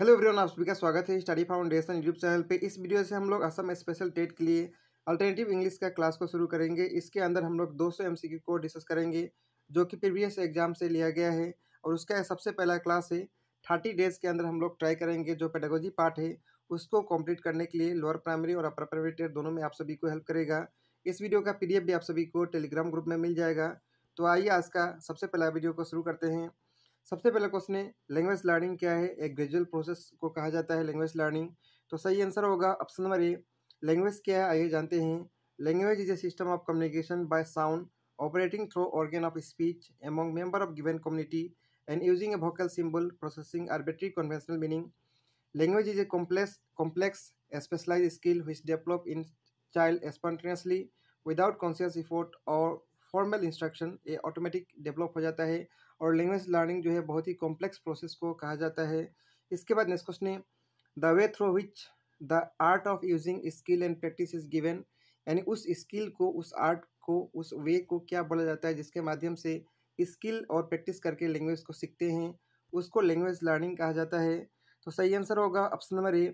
hello everyone आप सभी का स्वागत है स्टडी फाउंडेशन यूट्यूब चैनल पे इस वीडियो से हम लोग असम स्पेशल टेट के लिए अल्टरनेटिव इंग्लिश का क्लास को शुरू करेंगे इसके अंदर हम लोग 200 एमसीक्यू को डिस्कस करेंगे जो कि प्रीवियस एग्जाम से लिया गया है और उसका सबसे पहला क्लास है थर्टी डेज के अंदर हम लोग ट्राई करेंगे जो पेडागोजी पार्ट है उसको कम्प्लीट करने के लिए लोअर प्राइमरी और अपर प्राइमरी टेट दोनों में आप सभी को हेल्प करेगा इस वीडियो का पी भी आप सभी को टेलीग्राम ग्रुप में मिल जाएगा तो आइए आज का सबसे पहला वीडियो को शुरू करते हैं सबसे पहला क्वेश्चन है लैंग्वेज लर्निंग क्या है एक ग्रेजुअल प्रोसेस को कहा जाता है लैंग्वेज लर्निंग तो सही आंसर होगा ऑप्शन नंबर ए लैंग्वेज क्या है आइए जानते हैं language is a system of communication by sound operating through organ of speech among member of given community and using a vocal symbol processing arbitrary conventional meaning language is a complex complex specialise skill which develop in child spontaneously without conscious effort और formal instruction ये automatic develop हो जाता है और language learning जो है बहुत ही complex process को कहा जाता है इसके बाद नेक्स्ट क्वेश्चन है the way through which the art of using skill and practice is given यानी उस स्किल को उस आर्ट को उस वे को क्या बोला जाता है जिसके माध्यम से स्किल और प्रैक्टिस करके लैंग्वेज को सीखते हैं उसको लैंग्वेज लर्निंग कहा जाता है तो सही आंसर होगा ऑप्शन नंबर ए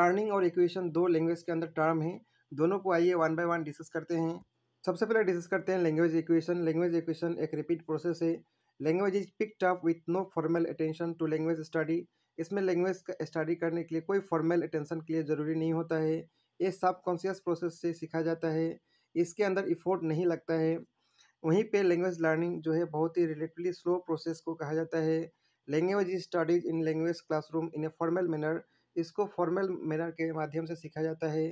लर्निंग और इक्वेशन दो लैंग्वेज के अंदर टर्म है दोनों को आइए वन बाय वन डिस्कस करते हैं सबसे पहले डिस्कस करते हैं लैंग्वेज इक्वेशन लैंग्वेज इक्वेशन एक रिपीट प्रोसेस है language is picked up with no formal attention to language study इसमें लैंग्वेज का स्टडी करने के लिए कोई फॉर्मल अटेंशन के लिए ज़रूरी नहीं होता है ये सब कॉन्शियस प्रोसेस से सीखा जाता है इसके अंदर इफोर्ट नहीं लगता है वहीं पे लैंग्वेज लर्निंग जो है बहुत ही रिलेटिवली स्लो प्रोसेस को कहा जाता है language is studies in language classroom in a formal manner इसको फॉर्मल मैनर के माध्यम से सीखा जाता है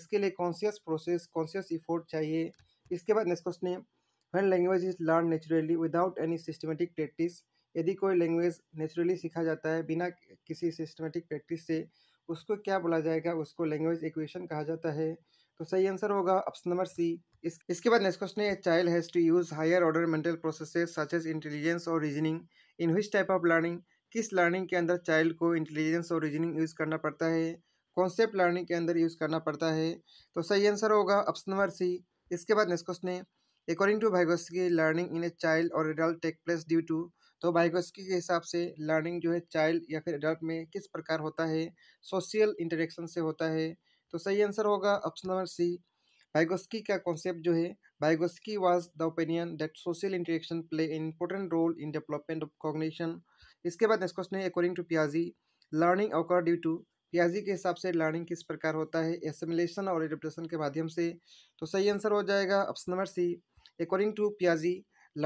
इसके लिए कॉन्शियस प्रोसेस कॉन्शियस इफोर्ट चाहिए इसके बाद नेक्स्ट क्वेश्चन है one language is learn naturally without any systematic practice यदि कोई लैंग्वेज नेचुरली सीखा जाता है बिना किसी सिस्टमेटिक प्रैक्टिस से उसको क्या बोला जाएगा उसको लैंग्वेज इक्वेशन कहा जाता है तो सही आंसर होगा ऑप्शन नंबर सी इस इसके बाद नेक्स्ट क्वेश्चन है child has to use higher order mental processes such as intelligence और reasoning in which type of learning किस लर्निंग के अंदर चाइल्ड को इंटेलिजेंस और रीजनिंग यूज़ करना पड़ता है कॉन्सेप्ट लर्निंग के अंदर यूज़ करना पड़ता है तो सही आंसर होगा ऑप्शन नंबर सी इसके बाद नेक्स्ट क्वेश्चन है according to Vygotsky learning in a child और adult take place due to तो भाइगोस्की के हिसाब से लर्निंग जो है चाइल्ड या फिर एडल्ट में किस प्रकार होता है सोशल इंटरेक्शन से होता है तो सही आंसर होगा ऑप्शन नंबर सी भाईगोस्की का कॉन्सेप्ट जो है Vygotsky was the opinion that social interaction play an important role in development of cognition इसके बाद नेक्स्ट क्वेश्चन है अकॉर्डिंग टू पियाजी लर्निंग ऑकर ड्यू टू पियाजी के हिसाब से लर्निंग किस प्रकार होता है एसिमिलेशन और एडप्टेशन के माध्यम से तो सही आंसर हो जाएगा option number C according to पियाजी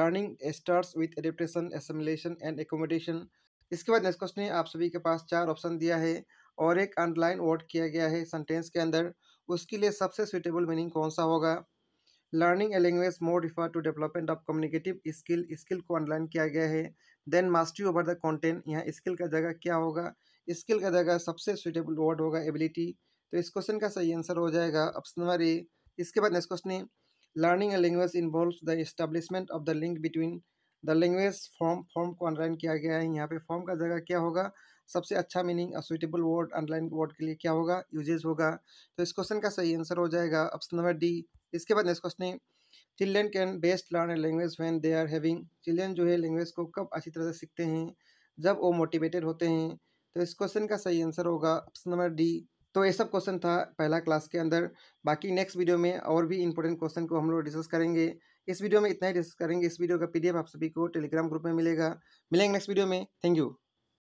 learning start with adaptation assimilation and accommodation इसके बाद नेक्स्ट क्वेश्चन है आप सभी के पास चार ऑप्शन दिया है और एक अंडरलाइन वर्ड किया गया है सेंटेंस के अंदर उसके लिए सबसे सुटेबल मीनिंग कौन सा होगा learning a language more refer to development of communicative skill skill को अंडरलाइन किया गया है then mastery over the content यहाँ स्किल का जगह क्या होगा स्किल का जगह सबसे सुइटेबल वर्ड होगा एबिलिटी तो इस क्वेश्चन का सही आंसर हो जाएगा ऑप्शन नंबर ए इसके बाद नेक्स्ट क्वेश्चन है learning a language involve the establishment of the link between the language form form को अनलाइन किया गया है यहाँ पे फॉर्म का जगह क्या होगा सबसे अच्छा meaning suitable word underline word के लिए क्या होगा यूजेज होगा तो इस क्वेश्चन का सही आंसर हो जाएगा ऑप्शन नंबर डी इसके बाद नेक्स्ट क्वेश्चन है children can best learn a language when they are having children जो है लैंग्वेज को कब अच्छी तरह से सीखते हैं जब वो मोटिवेटेड होते हैं तो इस क्वेश्चन का सही आंसर होगा ऑप्शन नंबर डी तो ये सब क्वेश्चन था पहला क्लास के अंदर बाकी नेक्स्ट वीडियो में और भी इंपॉर्टेंट क्वेश्चन को हम लोग डिस्कस करेंगे इस वीडियो में इतना ही डिस्कस करेंगे इस वीडियो का पीडीएफ आप सभी को टेलीग्राम ग्रुप में मिलेगा मिलेंगे नेक्स्ट वीडियो में थैंक यू